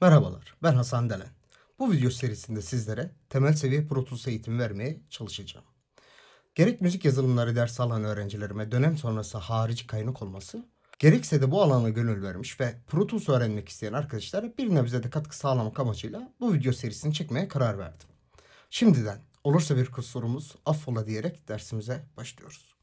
Merhabalar, ben Hasan Delen. Bu video serisinde sizlere temel seviye Pro Tools eğitimi vermeye çalışacağım. Gerek müzik yazılımları dersi alan öğrencilerime dönem sonrası harici kaynak olması, gerekse de bu alana gönül vermiş ve Pro Tools öğrenmek isteyen arkadaşlara bir nebze de katkı sağlamak amacıyla bu video serisini çekmeye karar verdim. Şimdiden olursa bir kusurumuz affola diyerek dersimize başlıyoruz.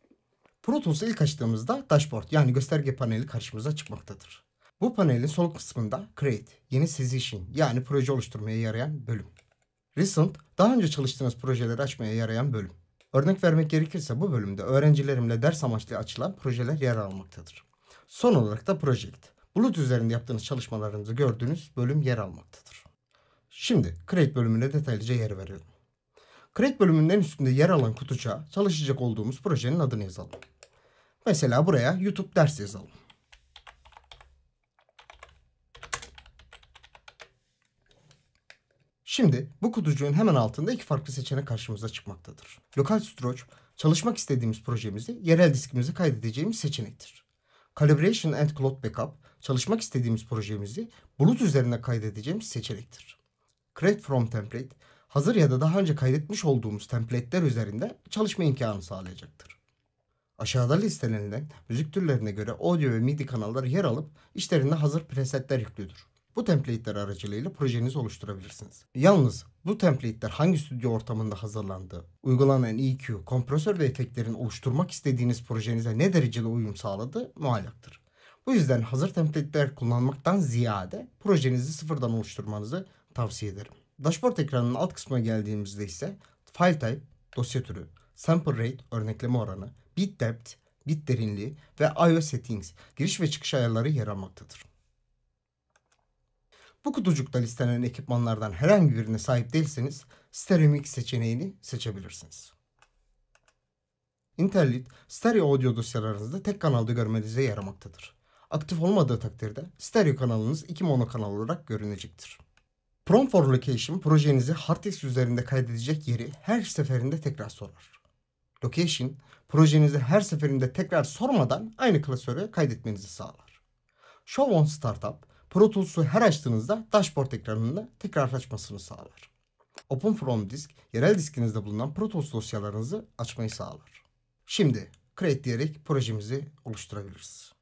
Pro Tools'u ilk açtığımızda dashboard yani gösterge paneli karşımıza çıkmaktadır. Bu panelin sol kısmında Create, yeni sizi için yani proje oluşturmaya yarayan bölüm. Recent, daha önce çalıştığınız projeleri açmaya yarayan bölüm. Örnek vermek gerekirse bu bölümde öğrencilerimle ders amaçlı açılan projeler yer almaktadır. Son olarak da Project. Bulut üzerinde yaptığınız çalışmalarınızı gördüğünüz bölüm yer almaktadır. Şimdi Create bölümüne detaylıca yer verelim. Create bölümünün en üstünde yer alan kutucuğa çalışacak olduğumuz projenin adını yazalım. Mesela buraya YouTube ders yazalım. Şimdi bu kutucuğun hemen altında iki farklı seçenek karşımıza çıkmaktadır. Lokal Storage, çalışmak istediğimiz projemizi yerel diskimize kaydedeceğimiz seçenektir. Calibration and Cloud Backup, çalışmak istediğimiz projemizi bulut üzerine kaydedeceğimiz seçenektir. Create from Template, hazır ya da daha önce kaydetmiş olduğumuz template'ler üzerinde çalışma imkanı sağlayacaktır. Aşağıda listelenilen müzik türlerine göre audio ve midi kanalları yer alıp işlerinde hazır presetler yüklüdür. Bu template'ler aracılığıyla projenizi oluşturabilirsiniz. Yalnız bu template'ler hangi stüdyo ortamında hazırlandı, uygulanan EQ, kompresör ve efektlerin oluşturmak istediğiniz projenize ne derecede uyum sağladı muallaktır. Bu yüzden hazır template'ler kullanmaktan ziyade projenizi sıfırdan oluşturmanızı tavsiye ederim. Dashboard ekranının alt kısmına geldiğimizde ise file type, dosya türü, sample rate, örnekleme oranı, bit depth, bit derinliği ve IO settings, giriş ve çıkış ayarları yer almaktadır. Bu kutucukta listelenen ekipmanlardan herhangi birine sahip değilseniz Stereomix seçeneğini seçebilirsiniz. Interlit, stereo audio dosyalarınızda tek kanalda görmenize yaramaktadır. Aktif olmadığı takdirde stereo kanalınız iki mono kanal olarak görünecektir. Prompt for Location projenizi hard disk üzerinde kaydedecek yeri her seferinde tekrar sorar. Location, projenizi her seferinde tekrar sormadan aynı klasöre kaydetmenizi sağlar. Show on Startup, Pro Tools'u her açtığınızda dashboard ekranında tekrar açmasını sağlar. Open From Disk, yerel diskinizde bulunan Pro Tools dosyalarınızı açmayı sağlar. Şimdi Create diyerek projemizi oluşturabiliriz.